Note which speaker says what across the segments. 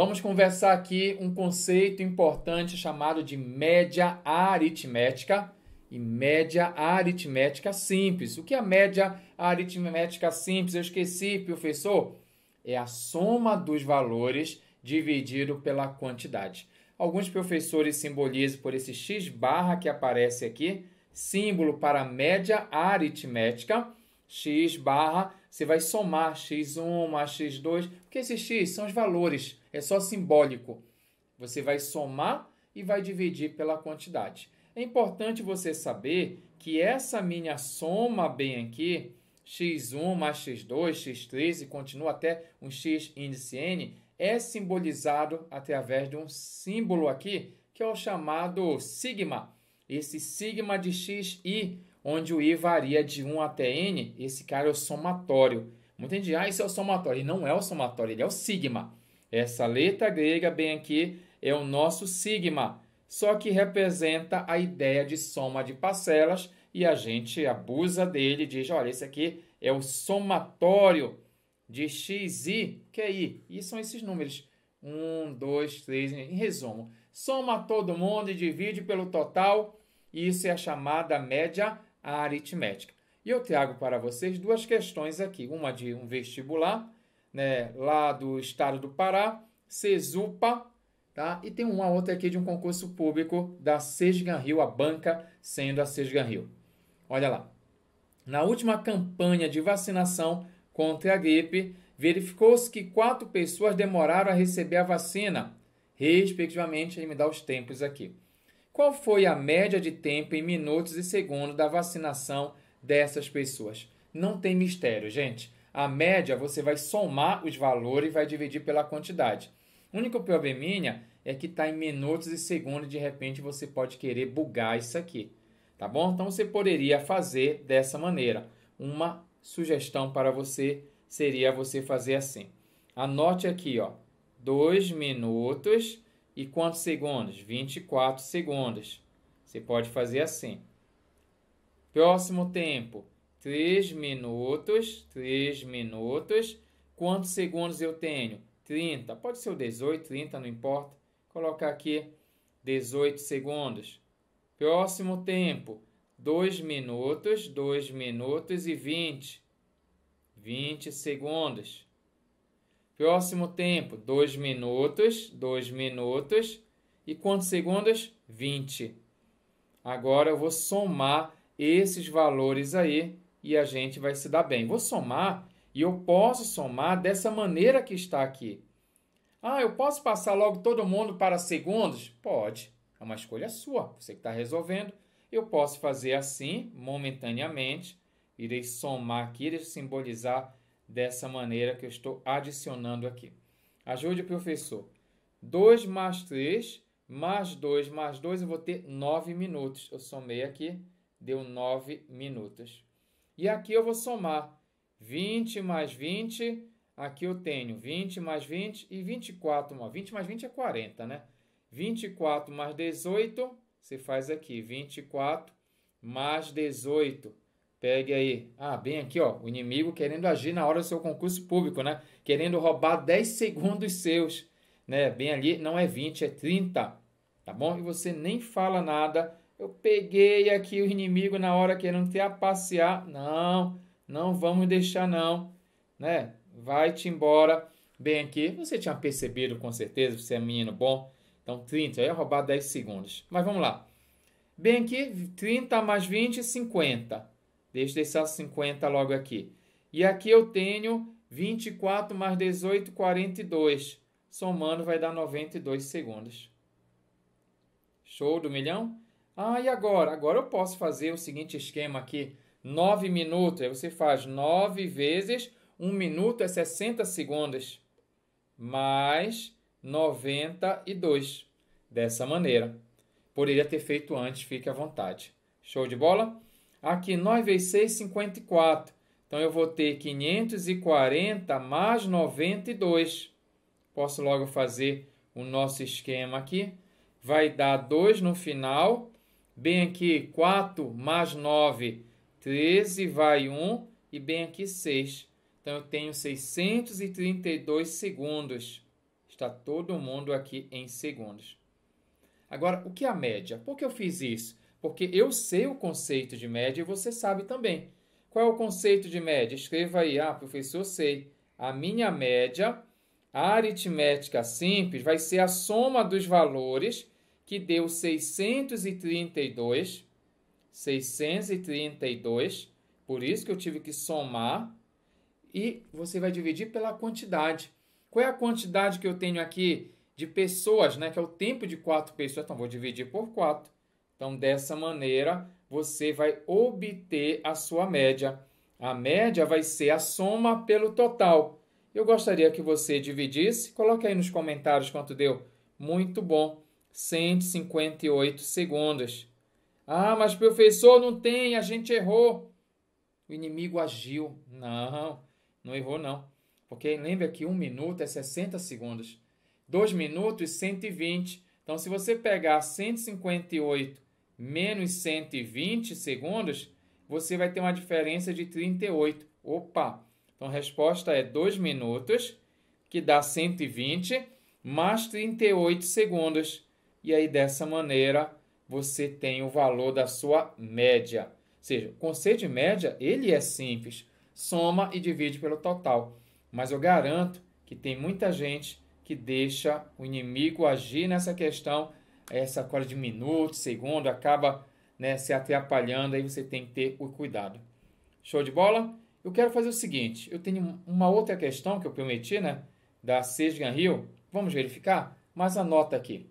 Speaker 1: Vamos conversar aqui um conceito importante chamado de média aritmética e média aritmética simples. O que é média aritmética simples? Eu esqueci, professor. É a soma dos valores dividido pela quantidade. Alguns professores simbolizam por esse x barra que aparece aqui, símbolo para média aritmética, x barra você vai somar x1 mais x2, porque esses x são os valores, é só simbólico. Você vai somar e vai dividir pela quantidade. É importante você saber que essa minha soma bem aqui, x1 mais x2, x3 e continua até um x índice n, é simbolizado através de um símbolo aqui, que é o chamado sigma. Esse sigma de xi onde o I varia de 1 até N, esse cara é o somatório. Muita gente diz, ah, isso é o somatório. E não é o somatório, ele é o sigma. Essa letra grega bem aqui é o nosso sigma, só que representa a ideia de soma de parcelas e a gente abusa dele, diz, olha, esse aqui é o somatório de x, i, que é i. E são esses números. 1, 2, 3, em resumo. Soma todo mundo e divide pelo total. Isso é a chamada média a aritmética. E eu trago para vocês duas questões aqui, uma de um vestibular, né, lá do estado do Pará, Cesupa, tá? E tem uma outra aqui de um concurso público da Sesgan Rio, a banca sendo a Sesgan Rio. Olha lá. Na última campanha de vacinação contra a gripe, verificou-se que quatro pessoas demoraram a receber a vacina, respectivamente, aí me dá os tempos aqui. Qual foi a média de tempo em minutos e segundos da vacinação dessas pessoas? Não tem mistério, gente. A média você vai somar os valores e vai dividir pela quantidade. O único probleminha é que está em minutos e segundos de repente você pode querer bugar isso aqui. Tá bom? Então você poderia fazer dessa maneira. Uma sugestão para você seria você fazer assim. Anote aqui, ó, dois minutos e quantos segundos? 24 segundos. Você pode fazer assim. Próximo tempo, 3 minutos, 3 minutos. Quantos segundos eu tenho? 30. Pode ser o 18, 30, não importa. Colocar aqui 18 segundos. Próximo tempo, 2 minutos, 2 minutos e 20. 20 segundos. Próximo tempo, 2 minutos, 2 minutos. E quantos segundos? 20. Agora eu vou somar esses valores aí e a gente vai se dar bem. Vou somar e eu posso somar dessa maneira que está aqui. Ah, eu posso passar logo todo mundo para segundos? Pode. É uma escolha sua, você que está resolvendo. Eu posso fazer assim, momentaneamente. Irei somar aqui, irei simbolizar dessa maneira que eu estou adicionando aqui. Ajude o professor. 2 mais 3, mais 2, mais 2, eu vou ter 9 minutos. Eu somei aqui, deu 9 minutos. E aqui eu vou somar 20 mais 20, aqui eu tenho 20 mais 20 e 24. 20 mais 20 é 40, né? 24 mais 18, você faz aqui 24 mais 18. Pegue aí. Ah, bem aqui, ó. O inimigo querendo agir na hora do seu concurso público, né? Querendo roubar 10 segundos seus, né? Bem ali, não é 20, é 30, tá bom? E você nem fala nada. Eu peguei aqui o inimigo na hora querendo te passear. Não, não vamos deixar não, né? Vai-te embora. Bem aqui, você tinha percebido com certeza, você é menino bom. Então, 30, eu ia roubar 10 segundos. Mas vamos lá. Bem aqui, 30 mais 20, 50. Deixa eu deixar 50 logo aqui. E aqui eu tenho 24 mais 18, 42. Somando vai dar 92 segundos. Show do milhão? Ah, e agora? Agora eu posso fazer o seguinte esquema aqui. 9 minutos, aí você faz 9 vezes 1 minuto é 60 segundos, mais 92. Dessa maneira. Poderia ter feito antes, fique à vontade. Show de bola? Aqui 9 vezes 6, 54. Então, eu vou ter 540 mais 92. Posso logo fazer o nosso esquema aqui. Vai dar 2 no final. Bem aqui, 4 mais 9, 13, vai 1. E bem aqui, 6. Então, eu tenho 632 segundos. Está todo mundo aqui em segundos. Agora, o que é a média? Por que eu fiz isso? Porque eu sei o conceito de média e você sabe também. Qual é o conceito de média? Escreva aí, ah, professor, sei. A minha média, aritmética simples, vai ser a soma dos valores que deu 632, 632, por isso que eu tive que somar, e você vai dividir pela quantidade. Qual é a quantidade que eu tenho aqui de pessoas, né? Que é o tempo de quatro pessoas, então vou dividir por quatro. Então, dessa maneira, você vai obter a sua média. A média vai ser a soma pelo total. Eu gostaria que você dividisse, coloque aí nos comentários quanto deu. Muito bom, 158 segundos. Ah, mas professor, não tem, a gente errou. O inimigo agiu. Não, não errou não. Porque lembra que um minuto é 60 segundos. Dois minutos, 120. Então, se você pegar 158 menos 120 segundos, você vai ter uma diferença de 38. Opa! Então a resposta é 2 minutos, que dá 120, mais 38 segundos. E aí dessa maneira você tem o valor da sua média. Ou seja, o conceito de média, ele é simples. Soma e divide pelo total. Mas eu garanto que tem muita gente que deixa o inimigo agir nessa questão essa coisa de minuto, segundo, acaba né, se atrapalhando, aí você tem que ter o cuidado. Show de bola? Eu quero fazer o seguinte, eu tenho uma outra questão que eu prometi, né? Da Sesgan Rio, vamos verificar? Mas anota aqui.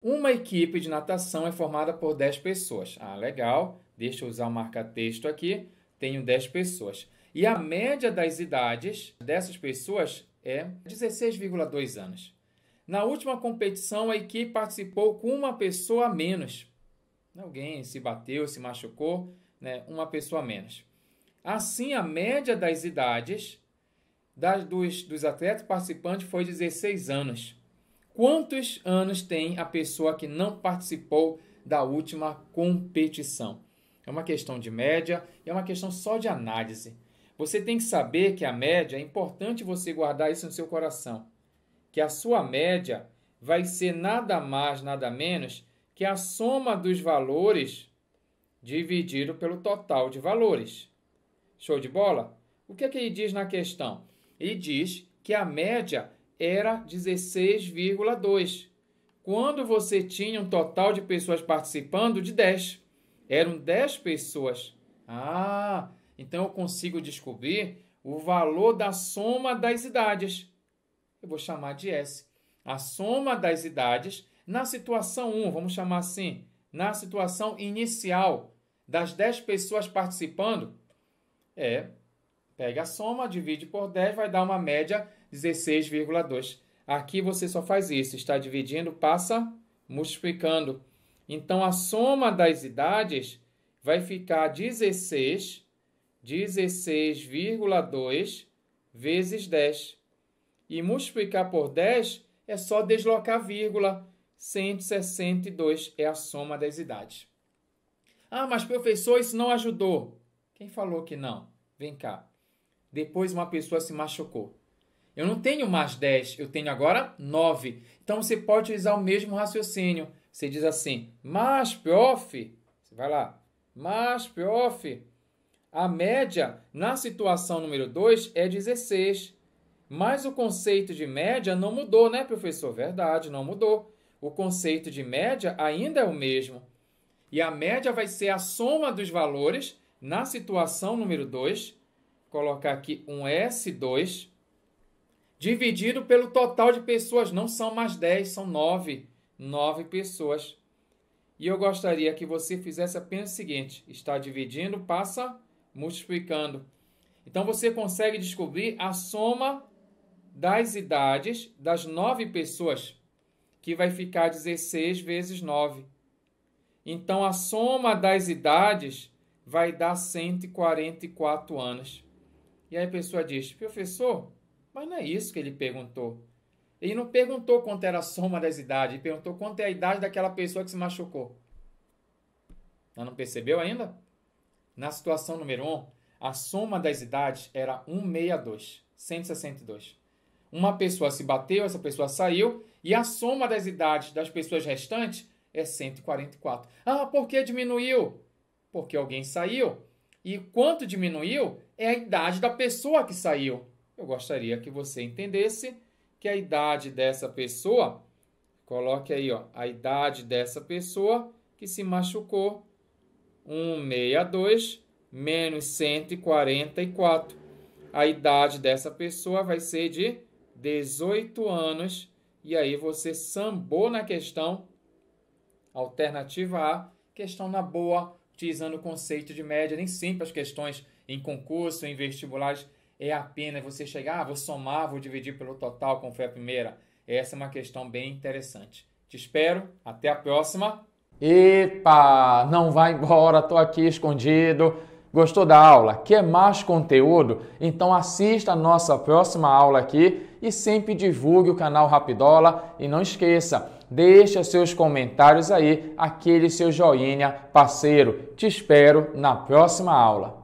Speaker 1: Uma equipe de natação é formada por 10 pessoas. Ah, legal. Deixa eu usar o marca-texto aqui. Tenho 10 pessoas. E a média das idades dessas pessoas é 16,2 anos. Na última competição, a equipe participou com uma pessoa a menos. Alguém se bateu, se machucou, né? uma pessoa a menos. Assim, a média das idades das, dos, dos atletas participantes foi 16 anos. Quantos anos tem a pessoa que não participou da última competição? É uma questão de média, é uma questão só de análise. Você tem que saber que a média, é importante você guardar isso no seu coração, que a sua média vai ser nada mais, nada menos que a soma dos valores dividido pelo total de valores. Show de bola? O que é que ele diz na questão? Ele diz que a média era 16,2, quando você tinha um total de pessoas participando de 10. Eram 10 pessoas. Ah, então eu consigo descobrir o valor da soma das idades. Eu vou chamar de S. A soma das idades na situação 1, vamos chamar assim, na situação inicial das 10 pessoas participando, é, pega a soma, divide por 10, vai dar uma média 16,2. Aqui você só faz isso, está dividindo, passa multiplicando. Então a soma das idades vai ficar 16 16,2 vezes 10. E multiplicar por 10 é só deslocar a vírgula. 162 é a soma das idades. Ah, mas professor, isso não ajudou. Quem falou que não? Vem cá. Depois uma pessoa se machucou. Eu não tenho mais 10, eu tenho agora 9. Então você pode usar o mesmo raciocínio. Você diz assim, mas prof, você vai lá, mas prof, a média na situação número 2 é 16. Mas o conceito de média não mudou, né, professor? Verdade, não mudou. O conceito de média ainda é o mesmo. E a média vai ser a soma dos valores na situação número 2. Colocar aqui um S2 dividido pelo total de pessoas. Não são mais 10, são 9. 9 pessoas. E eu gostaria que você fizesse apenas o seguinte: está dividindo, passa multiplicando. Então você consegue descobrir a soma das idades das nove pessoas, que vai ficar 16 vezes 9. Então a soma das idades vai dar 144 anos. E aí a pessoa diz: professor, mas não é isso que ele perguntou. Ele não perguntou quanto era a soma das idades, ele perguntou quanto é a idade daquela pessoa que se machucou. Ela não percebeu ainda? Na situação número 1, a soma das idades era 162, 162. Uma pessoa se bateu, essa pessoa saiu, e a soma das idades das pessoas restantes é 144. Ah, por que diminuiu? Porque alguém saiu. E quanto diminuiu é a idade da pessoa que saiu. Eu gostaria que você entendesse que a idade dessa pessoa, coloque aí, ó, a idade dessa pessoa que se machucou 162 menos 144. A idade dessa pessoa vai ser de 18 anos. E aí você sambou na questão. Alternativa A, questão na boa, utilizando o conceito de média. Nem sempre as questões em concurso, em vestibulares, é apenas você chegar, ah, vou somar, vou dividir pelo total, como foi a primeira. Essa é uma questão bem interessante. Te espero, até a próxima. Epa, não vai embora, tô aqui escondido. Gostou da aula? Quer mais conteúdo? Então assista a nossa próxima aula aqui e sempre divulgue o canal Rapidola e não esqueça, Deixe seus comentários aí, aquele seu joinha parceiro. Te espero na próxima aula.